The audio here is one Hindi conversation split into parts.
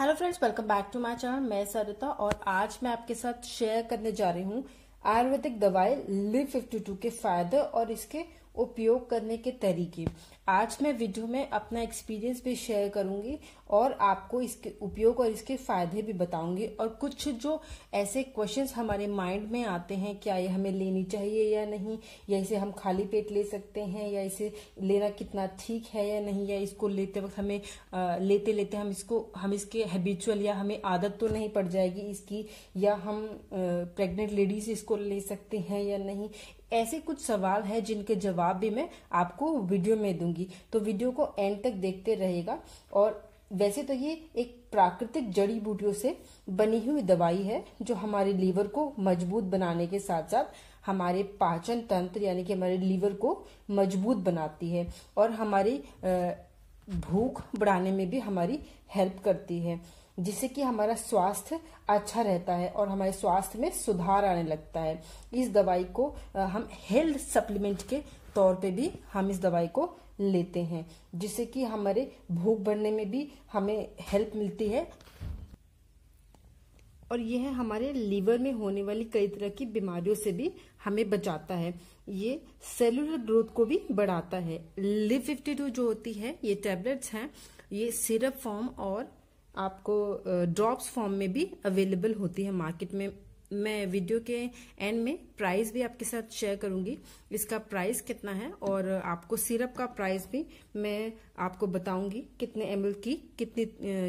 hello friends welcome back to my channel मैं सरिता और आज मैं आपके साथ शेयर करने जा रही हूँ आयुर्वेदिक दवाई लिव 52 के फायदे और इसके उपयोग करने के तरीके आज मैं वीडियो में अपना एक्सपीरियंस भी शेयर करूंगी और आपको इसके उपयोग और इसके फायदे भी बताऊंगी और कुछ जो ऐसे क्वेश्चंस हमारे माइंड में आते हैं क्या ये हमें लेनी चाहिए या नहीं या इसे हम खाली पेट ले सकते हैं या इसे लेना कितना ठीक है या नहीं या इसको लेते वक्त हमें आ, लेते लेते हम इसको हम इसके हैबिचुअल या हमें आदत तो नहीं पड़ जाएगी इसकी या हम प्रेग्नेंट लेडीज इसको ले सकते हैं या नहीं ऐसे कुछ सवाल है जिनके जवाब भी मैं आपको वीडियो में दूंगी तो वीडियो को एंड तक देखते रहेगा और वैसे तो ये एक प्राकृतिक जड़ी बूटियों से बनी हुई दवाई है जो हमारे लीवर को मजबूत बनाने के साथ साथ हमारे पाचन तंत्र यानी कि हमारे लीवर को मजबूत बनाती है और हमारी भूख बढ़ाने में भी हमारी हेल्प करती है जिससे कि हमारा स्वास्थ्य अच्छा रहता है और हमारे स्वास्थ्य में सुधार आने लगता है इस दवाई को हम हेल्थ सप्लीमेंट के तौर पे भी हम इस दवाई को लेते हैं जिससे कि हमारे भूख बढ़ने में भी हमें हेल्प मिलती है और यह हमारे लीवर में होने वाली कई तरह की बीमारियों से भी हमें बचाता है ये सेलुलर ग्रोथ को भी बढ़ाता है लिव फिफ्टी टू जो होती है ये टैबलेट्स हैं ये सिरप फॉर्म और आपको ड्रॉप्स फॉर्म में भी अवेलेबल होती है मार्केट में मैं वीडियो के एंड में प्राइस भी आपके साथ शेयर करूंगी इसका प्राइस कितना है और आपको सिरप का प्राइस भी मैं आपको बताऊंगी कितने एम की कितनी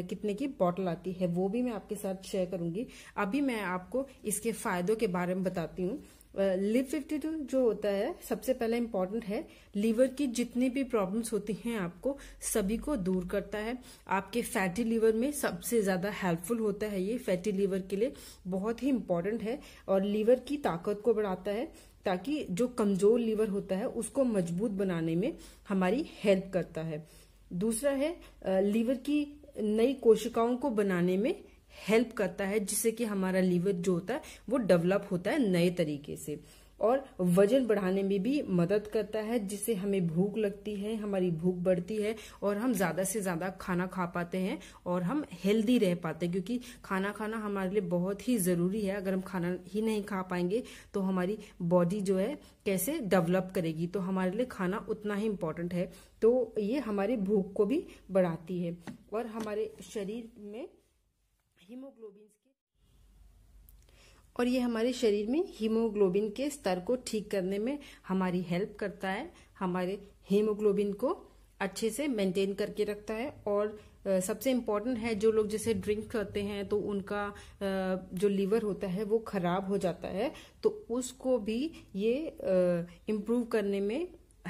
कितने की बॉटल आती है वो भी मैं आपके साथ शेयर करूंगी अभी मैं आपको इसके फायदों के बारे में बताती हूँ लिव फिफ्टी टू जो होता है सबसे पहला इम्पॉर्टेंट है लीवर की जितनी भी प्रॉब्लम्स होती हैं आपको सभी को दूर करता है आपके फैटी लीवर में सबसे ज़्यादा हेल्पफुल होता है ये फैटी लीवर के लिए बहुत ही इम्पॉर्टेंट है और लीवर की ताकत को बढ़ाता है ताकि जो कमज़ोर लीवर होता है उसको मजबूत बनाने में हमारी हेल्प करता है दूसरा है लीवर की नई कोशिकाओं को बनाने में हेल्प करता है जिससे कि हमारा लीवर जो होता है वो डेवलप होता है नए तरीके से और वजन बढ़ाने में भी मदद करता है जिससे हमें भूख लगती है हमारी भूख बढ़ती है और हम ज़्यादा से ज़्यादा खाना खा पाते हैं और हम हेल्दी रह पाते हैं क्योंकि खाना खाना हमारे लिए बहुत ही ज़रूरी है अगर हम खाना ही नहीं खा पाएंगे तो हमारी बॉडी जो है कैसे डेवलप करेगी तो हमारे लिए खाना उतना ही इम्पॉर्टेंट है तो ये हमारी भूख को भी बढ़ाती है और हमारे शरीर में हीमोग्लोबिन के और ये हमारे शरीर में हीमोग्लोबिन के स्तर को ठीक करने में हमारी हेल्प करता है हमारे हीमोग्लोबिन को अच्छे से मेंटेन करके रखता है और सबसे इम्पॉर्टेंट है जो लोग जैसे ड्रिंक करते हैं तो उनका जो लीवर होता है वो खराब हो जाता है तो उसको भी ये इम्प्रूव करने में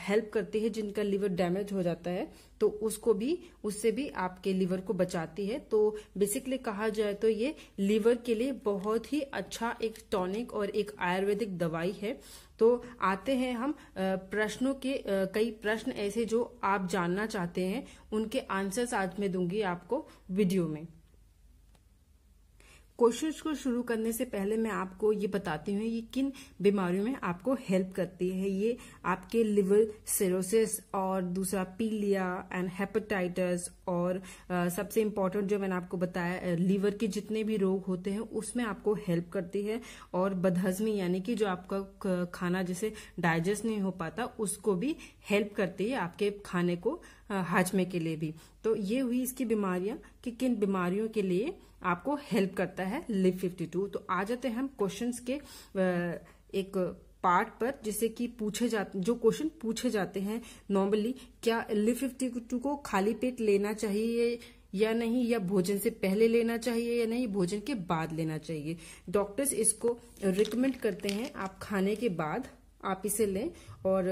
हेल्प करती है जिनका लीवर डैमेज हो जाता है तो उसको भी उससे भी आपके लीवर को बचाती है तो बेसिकली कहा जाए तो ये लीवर के लिए बहुत ही अच्छा एक टॉनिक और एक आयुर्वेदिक दवाई है तो आते हैं हम प्रश्नों के कई प्रश्न ऐसे जो आप जानना चाहते हैं उनके आंसर्स आज मैं दूंगी आपको वीडियो में क्वेश्चंस को शुरू करने से पहले मैं आपको ये बताती हूँ ये किन बीमारियों में आपको हेल्प करती है ये आपके लिवर सिरोसिस और दूसरा पीलिया एंड हेपेटाइटिस और आ, सबसे इम्पोर्टेंट जो मैंने आपको बताया लीवर के जितने भी रोग होते हैं उसमें आपको हेल्प करती है और बदहजमी यानी कि जो आपका खाना जैसे डाइजेस्ट नहीं हो पाता उसको भी हेल्प करती है आपके खाने को हाजमे के लिए भी तो ये हुई इसकी बीमारियां कि किन बीमारियों के लिए आपको हेल्प करता है लिव 52 तो आ जाते हैं हम क्वेश्चंस के एक पार्ट पर जैसे कि पूछे जाते जो क्वेश्चन पूछे जाते हैं नॉर्मली क्या लिव फिफ्टी टू को खाली पेट लेना चाहिए या नहीं या भोजन से पहले लेना चाहिए या नहीं भोजन के बाद लेना चाहिए डॉक्टर्स इसको रिकमेंड करते हैं आप खाने के बाद आप इसे लें और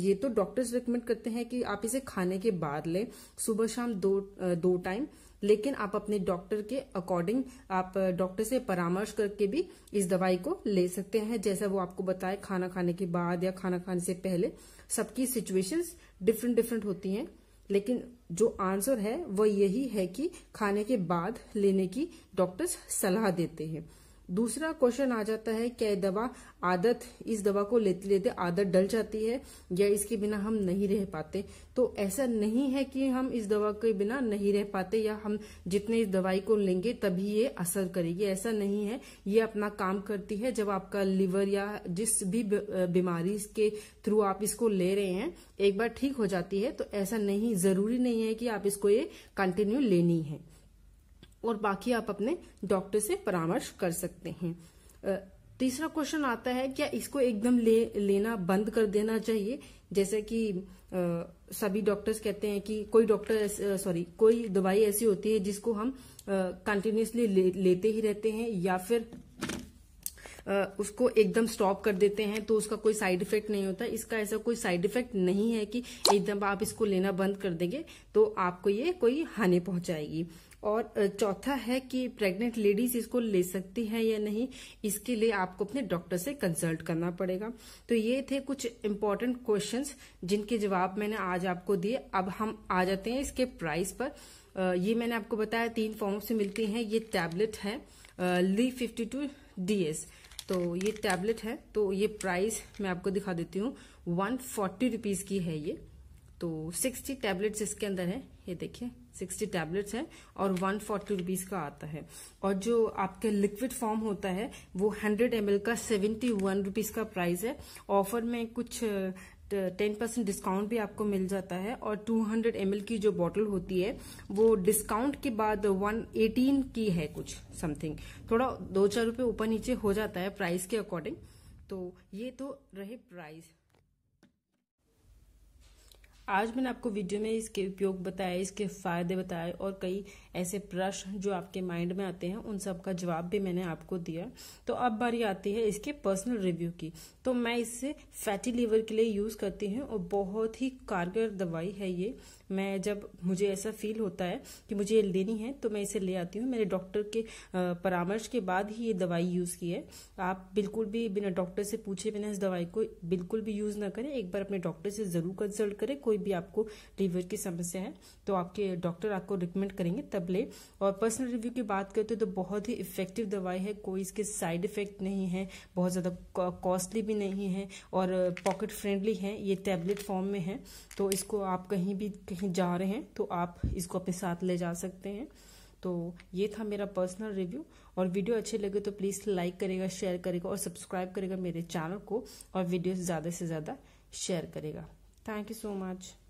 ये तो डॉक्टर्स रिकमेंड करते हैं कि आप इसे खाने के बाद लें सुबह शाम दो दो टाइम लेकिन आप अपने डॉक्टर के अकॉर्डिंग आप डॉक्टर से परामर्श करके भी इस दवाई को ले सकते हैं जैसा वो आपको बताए खाना खाने के बाद या खाना खाने से पहले सबकी सिचुएशंस डिफरेंट डिफरेंट होती हैं लेकिन जो आंसर है वह यही है कि खाने के बाद लेने की डॉक्टर्स सलाह देते हैं दूसरा क्वेश्चन आ जाता है क्या दवा आदत इस दवा को लेते लेते आदत डल जाती है या इसके बिना हम नहीं रह पाते तो ऐसा नहीं है कि हम इस दवा के बिना नहीं रह पाते या हम जितने इस दवाई को लेंगे तभी ये असर करेगी ऐसा नहीं है ये अपना काम करती है जब आपका लिवर या जिस भी बीमारी के थ्रू आप इसको ले रहे हैं एक बार ठीक हो जाती है तो ऐसा नहीं जरूरी नहीं है कि आप इसको ये कंटिन्यू लेनी है और बाकी आप अपने डॉक्टर से परामर्श कर सकते हैं तीसरा क्वेश्चन आता है क्या इसको एकदम ले लेना बंद कर देना चाहिए जैसे कि आ, सभी डॉक्टर्स कहते हैं कि कोई डॉक्टर सॉरी कोई दवाई ऐसी होती है जिसको हम कंटिन्यूसली ले, लेते ही रहते हैं या फिर उसको एकदम स्टॉप कर देते हैं तो उसका कोई साइड इफेक्ट नहीं होता इसका ऐसा कोई साइड इफेक्ट नहीं है कि एकदम आप इसको लेना बंद कर देंगे तो आपको ये कोई हानि पहुंचाएगी और चौथा है कि प्रेग्नेंट लेडीज इसको ले सकती हैं या नहीं इसके लिए आपको अपने डॉक्टर से कंसल्ट करना पड़ेगा तो ये थे कुछ इम्पोर्टेंट क्वेश्चंस जिनके जवाब मैंने आज आपको दिए अब हम आ जाते हैं इसके प्राइस पर ये मैंने आपको बताया तीन फॉर्म से मिलती हैं ये टैबलेट है ली फिफ्टी टू एस तो ये टैबलेट है तो ये प्राइस मैं आपको दिखा देती हूँ वन फोर्टी रुपीज़ की है ये तो सिक्सटी टैबलेट्स इसके अंदर है ये देखिए सिक्सटी टैबलेट्स है और वन फोर्टी रुपीज का आता है और जो आपके लिक्विड फॉर्म होता है वो हंड्रेड एम का सेवेंटी वन रुपीज का प्राइस है ऑफर में कुछ टेन परसेंट डिस्काउंट भी आपको मिल जाता है और 200 हंड्रेड की जो बॉटल होती है वो डिस्काउंट के बाद 118 की है कुछ समथिंग थोड़ा दो चार रुपये ऊपर नीचे हो जाता है प्राइस के अकॉर्डिंग तो ये तो रहे प्राइस आज मैंने आपको वीडियो में इसके उपयोग बताए इसके फ़ायदे बताए और कई ऐसे प्रश्न जो आपके माइंड में आते हैं उन सब का जवाब भी मैंने आपको दिया तो अब बारी आती है इसके पर्सनल रिव्यू की तो मैं इसे फैटी लीवर के लिए यूज़ करती हूँ और बहुत ही कारगर दवाई है ये मैं जब मुझे ऐसा फील होता है कि मुझे ये लेनी है तो मैं इसे ले आती हूँ मेरे डॉक्टर के परामर्श के बाद ही ये दवाई यूज़ की है आप बिल्कुल भी बिना डॉक्टर से पूछे बिना इस दवाई को बिल्कुल भी यूज़ ना करें एक बार अपने डॉक्टर से ज़रूर कंसल्ट करें कोई भी आपको लीवर की समस्या है तो आपके डॉक्टर आपको रिकमेंड करेंगे तब सब ले और पर्सनल रिव्यू की बात करते हैं तो बहुत ही इफेक्टिव दवाई है कोई इसके साइड इफेक्ट नहीं है बहुत ज़्यादा कॉस्टली भी नहीं है और पॉकेट फ्रेंडली है ये टैबलेट फॉर्म में है तो इसको आप कहीं भी कहीं जा रहे हैं तो आप इसको अपने साथ ले जा सकते हैं तो ये था मेरा पर्सनल रिव्यू और वीडियो अच्छे लगे तो प्लीज़ लाइक करेगा शेयर करेगा और सब्सक्राइब करेगा मेरे चैनल को और वीडियो ज़्यादा से ज़्यादा शेयर करेगा थैंक यू सो मच